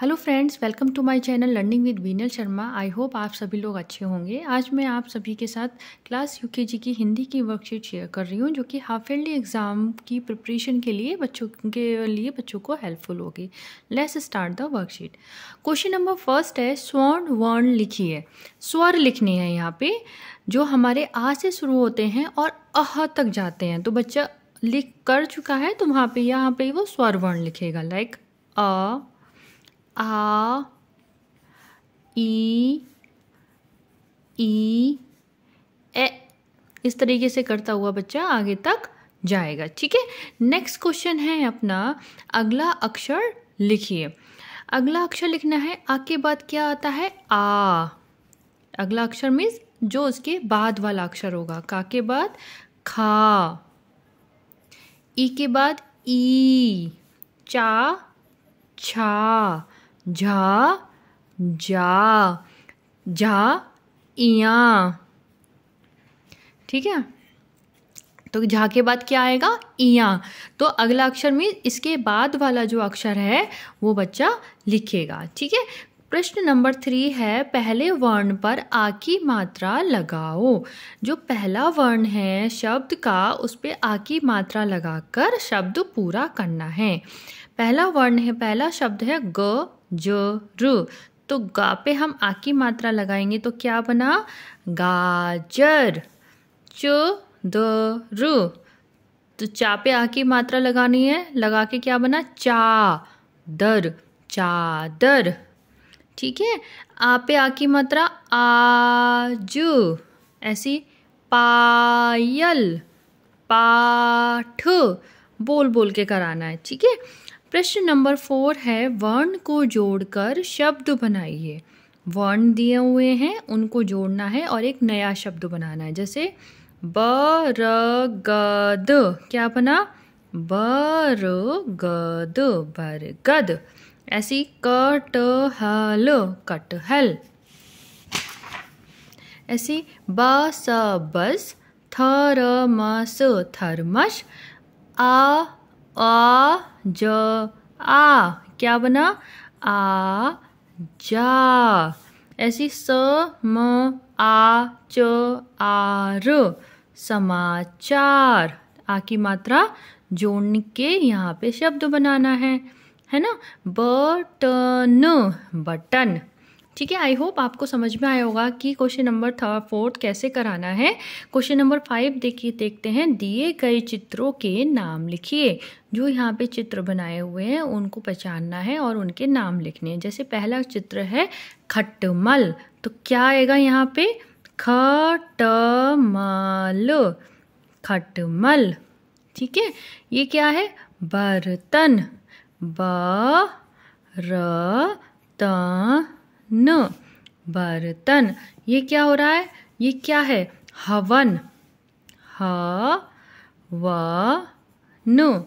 hello friends welcome to my channel learning with Binal Sharma I hope आप सभी लोग अच्छे होंगे आज मैं आप सभी के साथ क्लास यूकेजी की हिंदी की वर्कशीट शेयर कर रही हूँ जो कि हाफ ईयरली एग्ज़ाम की प्रिपरेशन के लिए बच्चों के लिए बच्चों को हेल्पफुल होगी let's start the worksheet question number first है स्वर्ण वर्ण लिखिए स्वर लिखने हैं यहाँ पर जो हमारे आ से शुरू होते हैं और अह तक जाते हैं तो बच्चा लिख कर चुका है तो वहाँ पर यहाँ पर वो स्वर वर्ण लिखेगा लाइक like, अ आ ई e ए इस तरीके से करता हुआ बच्चा आगे तक जाएगा ठीक है नेक्स्ट क्वेश्चन है अपना अगला अक्षर लिखिए अगला अक्षर लिखना है आ के बाद क्या आता है आ अगला अक्षर मीन्स जो उसके बाद वाला अक्षर होगा का के बाद खा ई के बाद ई चा छा जा जा जा इया ठीक है तो झा के बाद क्या आएगा इया तो अगला अक्षर में इसके बाद वाला जो अक्षर है वो बच्चा लिखेगा ठीक है प्रश्न नंबर थ्री है पहले वर्ण पर आ की मात्रा लगाओ जो पहला वर्ण है शब्द का उस पर आ की मात्रा लगाकर शब्द पूरा करना है पहला वर्ण है पहला शब्द है ग जो रु तो गा पे हम आ की मात्रा लगाएंगे तो क्या बना गाजर चो दो रु तो चा पे आ की मात्रा लगानी है लगा के क्या बना चा दर चादर ठीक है आ पे आ की मात्रा आजू ऐसी पायल पाठ बोल बोल के कराना है ठीक है प्रश्न नंबर फोर है वर्ण को जोड़कर शब्द बनाइए वर्ण दिए हुए हैं उनको जोड़ना है और एक नया शब्द बनाना है जैसे बरगद क्या बना बर गद ऐसी कटहल कटहल ऐसी बस बस थरमस थर्मश आ आ ज आ क्या बना आ जा ऐसी स म आ च आ र समाचार आ की मात्रा जोड़ने के यहाँ पे शब्द बनाना है है ना बटन बटन ठीक है आई होप आपको समझ में आया होगा कि क्वेश्चन नंबर थर्ड फोर्थ कैसे कराना है क्वेश्चन नंबर फाइव देखिए देखते हैं दिए गए चित्रों के नाम लिखिए जो यहाँ पे चित्र बनाए हुए हैं उनको पहचानना है और उनके नाम लिखने हैं जैसे पहला चित्र है खटमल तो क्या आएगा यहाँ पे खटमल खटमल ठीक है ये क्या है बर्तन ब र त न बर्तन ये क्या हो रहा है ये क्या है हवन ह व न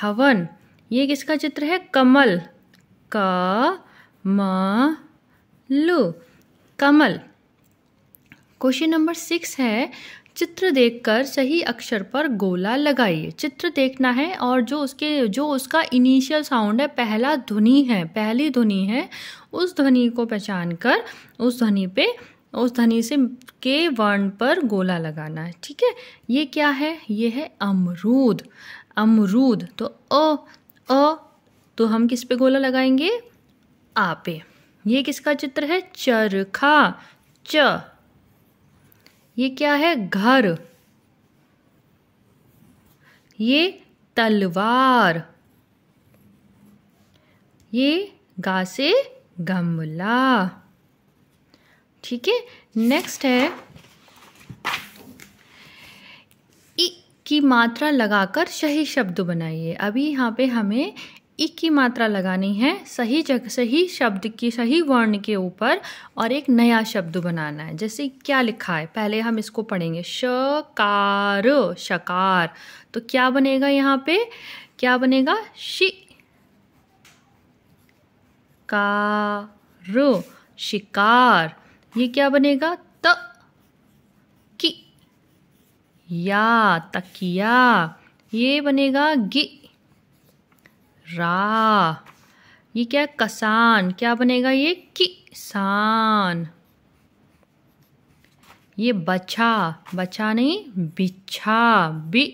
हवन ये किसका चित्र है कमल क म लु कमल क्वेश्चन नंबर सिक्स है चित्र देखकर सही अक्षर पर गोला लगाइए चित्र देखना है और जो उसके जो उसका इनिशियल साउंड है पहला ध्वनि है पहली ध्वनि है उस ध्वनि को पहचान कर उस ध्वनि पे उस ध्वनि से के वर्ण पर गोला लगाना है ठीक है ये क्या है ये है अमरूद अमरूद तो अ अ तो हम किस पे गोला लगाएंगे आ पे ये किसका चित्र है चरखा च ये क्या है घर ये तलवार ये गा से गमला ठीक है नेक्स्ट है की मात्रा लगाकर सही शब्द बनाइए अभी यहाँ पे हमें इक की मात्रा लगानी है सही जगह सही शब्द की सही वर्ण के ऊपर और एक नया शब्द बनाना है जैसे क्या लिखा है पहले हम इसको पढ़ेंगे शकार शकार तो क्या बनेगा यहाँ पे क्या बनेगा शि कार शिकार ये क्या बनेगा त की या तकिया ये बनेगा गि रा ये क्या है कसान क्या बनेगा ये किसान ये बछा बछा नहीं बिछा बि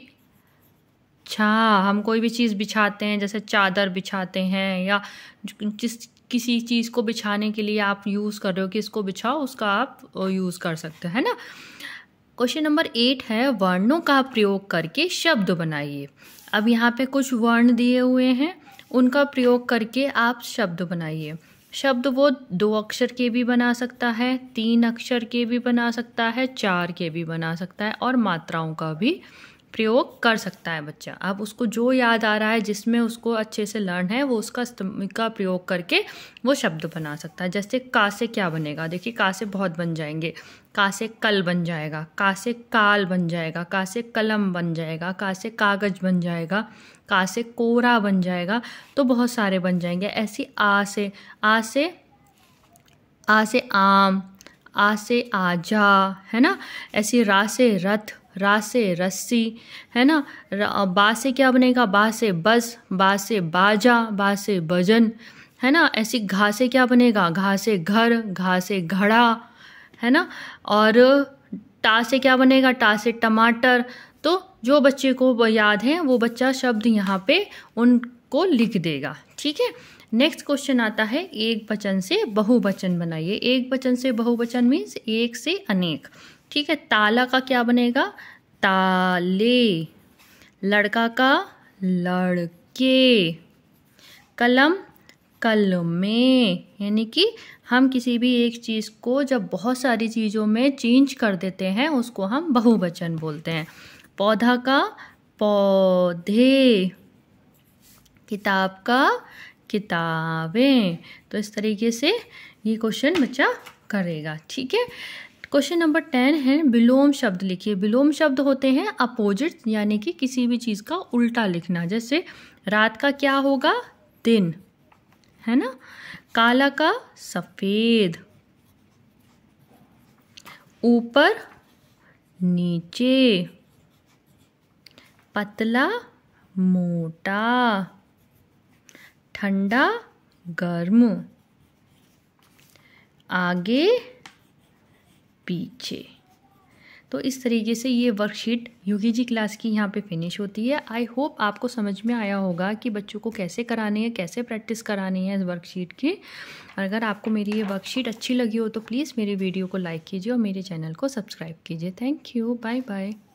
छा हम कोई भी चीज़ बिछाते हैं जैसे चादर बिछाते हैं या जिस किसी चीज़ को बिछाने के लिए आप यूज़ कर रहे हो कि इसको बिछाओ उसका आप यूज़ कर सकते हो ना क्वेश्चन नंबर एट है वर्णों का प्रयोग करके शब्द बनाइए अब यहाँ पे कुछ वर्ण दिए हुए हैं उनका प्रयोग करके आप शब्द बनाइए शब्द वो दो अक्षर के भी बना सकता है तीन अक्षर के भी बना सकता है चार के भी बना सकता है और मात्राओं का भी प्रयोग कर सकता है बच्चा अब उसको जो याद आ रहा है जिसमें उसको अच्छे से लर्न है वो उसका का प्रयोग करके वो शब्द बना सकता है जैसे का से क्या बनेगा देखिए का से बहुत बन जाएंगे का से कल बन जाएगा का से काल बन जाएगा का से कलम बन जाएगा का से कागज बन जाएगा का से कोरा बन जाएगा तो बहुत सारे बन जाएंगे ऐसी आ से आ से आ से आम आ से आजा है ना ऐसी रा से रथ रा से रस्सी है ना बा से क्या बनेगा बा से बस बा से बाजा बा से भजन है ना ऐसी घा से क्या बनेगा घा से घर घा से घड़ा है ना और टा से क्या बनेगा टा से टमाटर तो जो बच्चे को याद है वो बच्चा शब्द यहाँ पे उनको लिख देगा ठीक है नेक्स्ट क्वेश्चन आता है एक बचन से बहुवचन बनाइए एक बचन से बहुवचन मीन्स एक से अनेक ठीक है ताला का क्या बनेगा ताले लड़का का लड़के कलम कल में यानी कि हम किसी भी एक चीज़ को जब बहुत सारी चीज़ों में चेंज कर देते हैं उसको हम बहुवचन बोलते हैं पौधा का पौधे किताब का किताबें तो इस तरीके से ये क्वेश्चन बच्चा करेगा ठीक है क्वेश्चन नंबर टेन है विलोम शब्द लिखिए विलोम शब्द होते हैं अपोजिट यानी कि किसी भी चीज़ का उल्टा लिखना जैसे रात का क्या होगा दिन है ना काला का सफ़ेद ऊपर नीचे पतला मोटा ठंडा गर्म आगे पीछे तो इस तरीके से ये वर्कशीट यू क्लास की यहाँ पे फिनिश होती है आई होप आपको समझ में आया होगा कि बच्चों को कैसे करानी है कैसे प्रैक्टिस करानी है इस वर्कशीट की अगर आपको मेरी ये वर्कशीट अच्छी लगी हो तो प्लीज़ मेरी वीडियो को लाइक कीजिए और मेरे चैनल को सब्सक्राइब कीजिए थैंक यू बाय बाय